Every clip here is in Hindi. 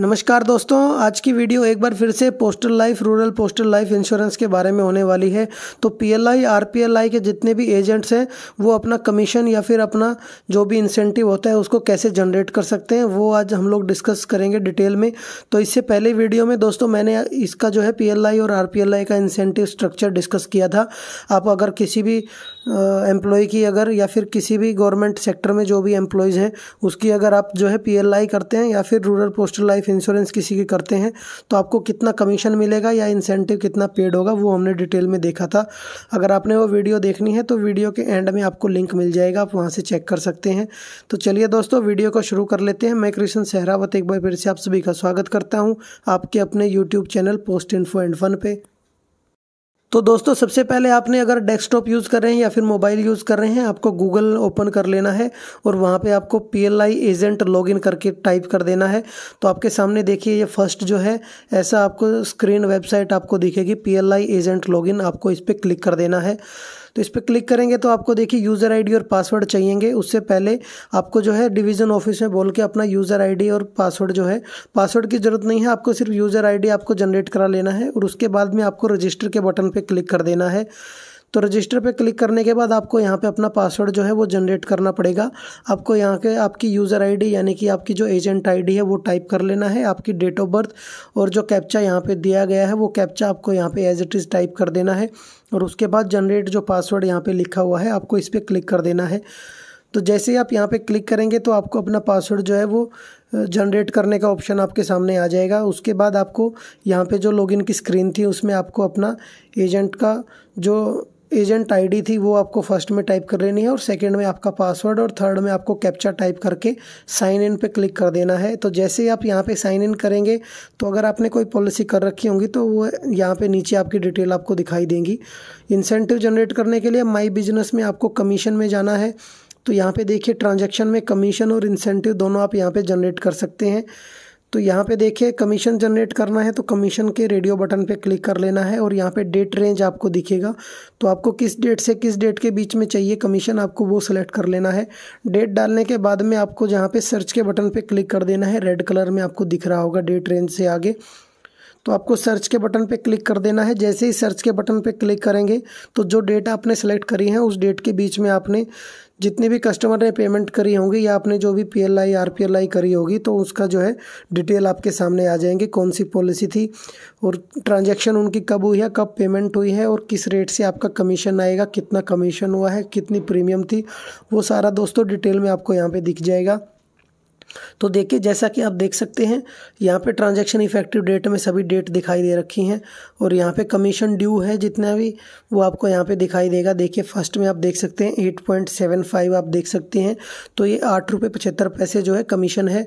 नमस्कार दोस्तों आज की वीडियो एक बार फिर से postal life rural postal life insurance के बारे में होने वाली है तो पीएलआई आरपीएलआई के जितने भी एजेंट्स हैं वो अपना कमीशन या फिर अपना जो भी इंसेंटिव होता है उसको कैसे जनरेट कर सकते हैं वो आज हम लोग डिस्कस करेंगे डिटेल में तो इससे पहले वीडियो में दोस्तों मैंने इसका जो है पी और आर का इंसेंटिव स्ट्रक्चर डिस्कस किया था आप अगर किसी भी एम्प्लॉय की अगर या फिर किसी भी गवर्नमेंट सेक्टर में जो भी एम्प्लॉयज़ हैं उसकी अगर आप जो है पीएलआई करते हैं या फिर रूरल पोस्टल लाइफ इंश्योरेंस किसी की करते हैं तो आपको कितना कमीशन मिलेगा या इंसेंटिव कितना पेड होगा वो हमने डिटेल में देखा था अगर आपने वो वीडियो देखनी है तो वीडियो के एंड में आपको लिंक मिल जाएगा आप वहाँ से चेक कर सकते हैं तो चलिए दोस्तों वीडियो को शुरू कर लेते हैं मैं कृष्ण सहरावत एक बार फिर से आप सभी का स्वागत करता हूँ आपके अपने YouTube channel post info and fun पे तो दोस्तों सबसे पहले आपने अगर डेस्कटॉप यूज़ कर रहे हैं या फिर मोबाइल यूज़ कर रहे हैं आपको गूगल ओपन कर लेना है और वहाँ पे आपको P L I agent login करके टाइप कर देना है तो आपके सामने देखिए ये फर्स्ट जो है ऐसा आपको स्क्रीन वेबसाइट आपको दिखेगी P L I agent login आपको इस पर क्लिक कर देना है तो इस पर क्लिक करेंगे तो आपको देखिए यूज़र आईडी और पासवर्ड चाहिएंगे उससे पहले आपको जो है डिवीज़न ऑफिस में बोल के अपना यूज़र आईडी और पासवर्ड जो है पासवर्ड की ज़रूरत नहीं है आपको सिर्फ यूज़र आईडी आपको जनरेट करा लेना है और उसके बाद में आपको रजिस्टर के बटन पर क्लिक कर देना है तो रजिस्टर पे क्लिक करने के बाद आपको यहाँ पे अपना पासवर्ड जो है वो जनरेट करना पड़ेगा आपको यहाँ के आपकी यूज़र आईडी यानी कि आपकी जो एजेंट आईडी है वो टाइप कर लेना है आपकी डेट ऑफ बर्थ और जो कैप्चा यहाँ पे दिया गया है वो कैप्चा आपको यहाँ पे एज इट इज़ टाइप कर देना है और उसके बाद जनरेट जो पासवर्ड यहाँ पर लिखा हुआ है आपको इस पर क्लिक कर देना है तो जैसे ही आप यहाँ पर क्लिक करेंगे तो आपको अपना पासवर्ड जो है वो जनरेट करने का ऑप्शन आपके सामने आ जाएगा उसके बाद आपको यहाँ पे जो लॉगिन की स्क्रीन थी उसमें आपको अपना एजेंट का जो एजेंट आईडी थी वो आपको फर्स्ट में टाइप कर लेनी है और सेकंड में आपका पासवर्ड और थर्ड में आपको कैप्चा टाइप करके साइन इन पे क्लिक कर देना है तो जैसे ही आप यहाँ पे साइन इन करेंगे तो अगर आपने कोई पॉलिसी कर रखी होंगी तो वो यहाँ पे नीचे आपकी डिटेल आपको दिखाई देंगी इंसेंटिव जनरेट करने के लिए माई बिजनेस में आपको कमीशन में जाना है तो यहाँ पे देखिए ट्रांजैक्शन में कमीशन और इंसेंटिव दोनों आप यहाँ पे जनरेट कर सकते हैं तो यहाँ पे देखिए कमीशन जनरेट करना है तो कमीशन के रेडियो बटन पे क्लिक कर लेना है और यहाँ पे डेट रेंज आपको दिखेगा तो आपको किस डेट से किस डेट के बीच में चाहिए कमीशन आपको वो सिलेक्ट कर लेना है डेट डालने के बाद में आपको जहाँ पे सर्च के बटन पे क्लिक कर देना है रेड कलर में आपको दिख रहा होगा डेट रेंज से आगे तो आपको सर्च के बटन पे क्लिक कर देना है जैसे ही सर्च के बटन पे क्लिक करेंगे तो जो डेट आपने सेलेक्ट करी है उस डेट के बीच में आपने जितने भी कस्टमर ने पेमेंट करी होंगी या आपने जो भी P L I R P L I करी होगी तो उसका जो है डिटेल आपके सामने आ जाएंगे कौन सी पॉलिसी थी और ट्रांजेक्शन उनकी कब हुई है कब पेमेंट हुई है और किस रेट से आपका कमीशन आएगा कितना कमीशन हुआ है कितनी प्रीमियम थी वो सारा दोस्तों डिटेल में आपको यहाँ पर दिख जाएगा तो देखिए जैसा कि आप देख सकते हैं यहाँ पे ट्रांजैक्शन इफेक्टिव डेट में सभी डेट दिखाई दे रखी हैं और यहाँ पे कमीशन ड्यू है जितना भी वो आपको यहाँ पे दिखाई देगा देखिए फर्स्ट में आप देख सकते हैं एट पॉइंट सेवन फाइव आप देख सकते हैं तो ये आठ रुपये पचहत्तर पैसे जो है कमीशन है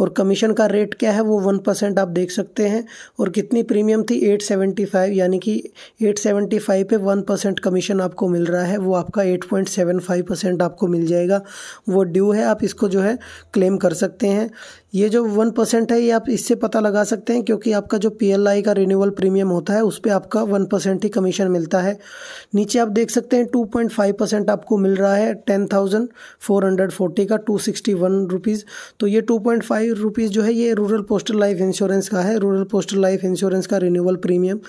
और कमीशन का रेट क्या है वो वन परसेंट आप देख सकते हैं और कितनी प्रीमियम थी एट सेवेंटी फाइव यानी कि एट सेवेंटी फाइव पर वन परसेंट कमीशन आपको मिल रहा है वो आपका eight point seven five percent आपको मिल जाएगा वो ड्यू है आप इसको जो है क्लेम कर सकते हैं ये जो वन परसेंट है ये आप इससे पता लगा सकते हैं क्योंकि आपका जो पी का रिन्यूअल प्रीमियम होता है उस पर आपका वन परसेंट ही कमीशन मिलता है नीचे आप देख सकते हैं टू पॉइंट फाइव परसेंट आपको मिल रहा है ten thousand four hundred forty का टू सिक्सटी वन रुपीज़ तो ये टू पॉइंट फाइव रुपीज़ जो है ये रूरल पोस्टल लाइफ इंश्योरेंस का है रूरल पोस्टल लाइफ इंश्योरेंस का रिन्यूअल प्रीमियम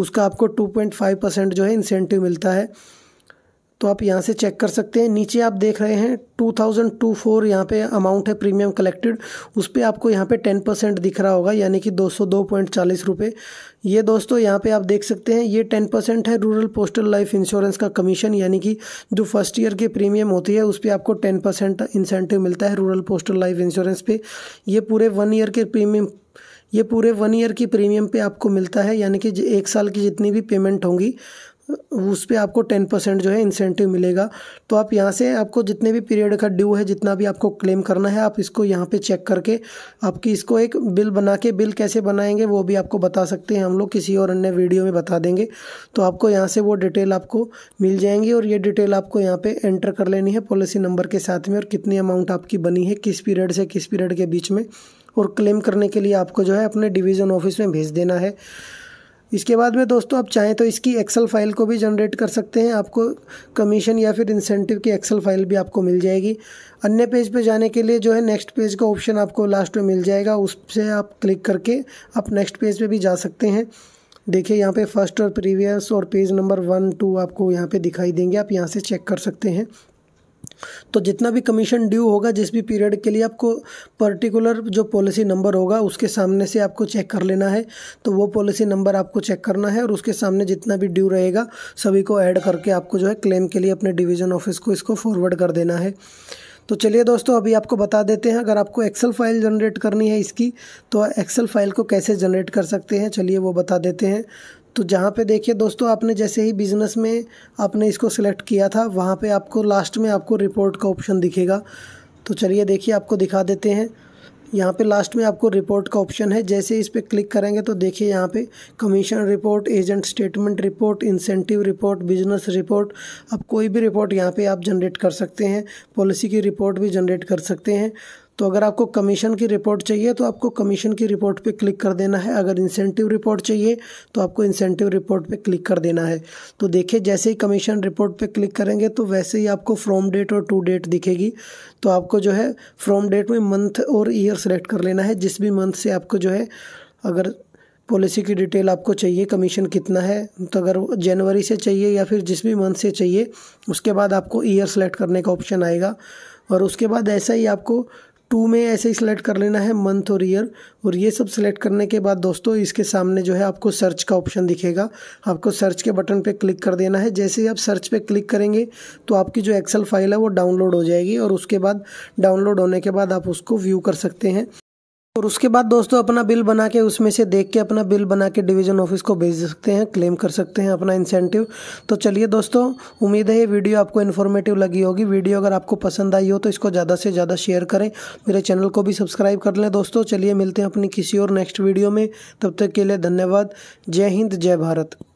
उसका आपको टू पॉइंट फाइव परसेंट जो है इंसेंटिव मिलता है तो आप यहाँ से चेक कर सकते हैं नीचे आप देख रहे हैं टू थाउजेंड टू फोर यहाँ पे अमाउंट है प्रीमियम कलेक्टेड उस पर आपको यहाँ पे टेन परसेंट दिख रहा होगा यानी कि दो सौ दो पॉइंट चालीस रुपये ये दोस्तों यहाँ पे आप देख सकते हैं ये टेन परसेंट है रूरल पोस्टल लाइफ इंश्योरेंस का कमीशन यानी कि जो फर्स्ट ईयर की प्रीमियम होती है उस पर आपको टेन परसेंट इंसेंटिव मिलता है रूरल पोस्टल लाइफ इंश्योरेंस पे ये पूरे वन ईयर के प्रीमियम ये पूरे वन ईयर की प्रीमियम पे आपको मिलता है यानी कि एक साल की जितनी भी पेमेंट होंगी उस पर आपको टेन परसेंट जो है इंसेंटिव मिलेगा तो आप यहाँ से आपको जितने भी पीरियड का ड्यू है जितना भी आपको क्लेम करना है आप इसको यहाँ पे चेक करके आपकी इसको एक बिल बना के बिल कैसे बनाएंगे वो भी आपको बता सकते हैं हम लोग किसी और अन्य वीडियो में बता देंगे तो आपको यहाँ से वो डिटेल आपको मिल जाएंगी और ये डिटेल आपको यहाँ पर एंटर कर लेनी है पॉलिसी नंबर के साथ में और कितनी अमाउंट आपकी बनी है किस पीरियड से किस पीरियड के बीच में और क्लेम करने के लिए आपको जो है अपने डिवीज़न ऑफिस में भेज देना है इसके बाद में दोस्तों आप चाहें तो इसकी एक्सेल फाइल को भी जनरेट कर सकते हैं आपको कमीशन या फिर इंसेंटिव की एक्सेल फाइल भी आपको मिल जाएगी अन्य पेज पे जाने के लिए जो है नेक्स्ट पेज का ऑप्शन आपको लास्ट में मिल जाएगा उससे आप क्लिक करके आप नेक्स्ट पेज पे भी जा सकते हैं देखिए यहाँ पे फर्स्ट और प्रीवियस और पेज नंबर वन टू आपको यहाँ पे दिखाई देंगे आप यहाँ से चेक कर सकते हैं तो जितना भी कमीशन ड्यू होगा जिस भी पीरियड के लिए आपको पर्टिकुलर जो पॉलिसी नंबर होगा उसके सामने से आपको चेक कर लेना है तो वो पॉलिसी नंबर आपको चेक करना है और उसके सामने जितना भी ड्यू रहेगा सभी को ऐड करके आपको जो है क्लेम के लिए अपने डिवीज़न ऑफिस को इसको फॉरवर्ड कर देना है तो चलिए दोस्तों अभी आपको बता देते हैं अगर आपको एक्सेल फाइल जनरेट करनी है इसकी तो एक्सेल फाइल को कैसे जनरेट कर सकते हैं चलिए वो बता देते हैं तो जहाँ पे देखिए दोस्तों आपने जैसे ही बिज़नेस में आपने इसको सिलेक्ट किया था वहाँ पे आपको लास्ट में आपको रिपोर्ट का ऑप्शन दिखेगा तो चलिए देखिए आपको दिखा देते हैं यहाँ पे लास्ट में आपको रिपोर्ट का ऑप्शन है जैसे इस पर क्लिक करेंगे तो देखिए यहाँ पे commission report agent statement report incentive report business report अब कोई भी रिपोर्ट यहाँ पे आप जनरेट कर सकते हैं पॉलिसी की रिपोर्ट भी जनरेट कर सकते हैं तो अगर आपको कमीशन की रिपोर्ट चाहिए तो आपको कमीशन की रिपोर्ट पे क्लिक कर देना है अगर इंसेंटिव रिपोर्ट चाहिए तो आपको इंसेंटिव रिपोर्ट पे क्लिक कर देना है तो देखिए जैसे ही कमीशन रिपोर्ट पे क्लिक करेंगे तो वैसे ही आपको फ्रॉम डेट और टू डेट दिखेगी तो आपको जो है फ्रॉम डेट में मंथ और ईयर सेलेक्ट कर लेना है जिस भी मंथ से आपको जो है अगर पॉलिसी की डिटेल आपको चाहिए कमीशन कितना है तो अगर जनवरी से चाहिए या फिर जिस भी मंथ से चाहिए उसके बाद आपको ईयर सेलेक्ट करने का ऑप्शन आएगा और उसके बाद ऐसा ही आपको टू में ऐसे ही सिलेक्ट कर लेना है मंथ और ईयर और ये सब सिलेक्ट करने के बाद दोस्तों इसके सामने जो है आपको सर्च का ऑप्शन दिखेगा आपको सर्च के बटन पे क्लिक कर देना है जैसे ही आप सर्च पे क्लिक करेंगे तो आपकी जो एक्सेल फाइल है वो डाउनलोड हो जाएगी और उसके बाद डाउनलोड होने के बाद आप उसको व्यू कर सकते हैं और उसके बाद दोस्तों अपना बिल बना के उसमें से देख के अपना बिल बना के डिवीज़न ऑफिस को भेज सकते हैं क्लेम कर सकते हैं अपना इंसेंटिव तो चलिए दोस्तों उम्मीद है ये वीडियो आपको इन्फॉर्मेटिव लगी होगी वीडियो अगर आपको पसंद आई हो तो इसको ज़्यादा से ज़्यादा शेयर करें मेरे चैनल को भी सब्सक्राइब कर लें दोस्तों चलिए मिलते हैं अपनी किसी और नेक्स्ट वीडियो में तब तक के लिए धन्यवाद जय हिंद जय भारत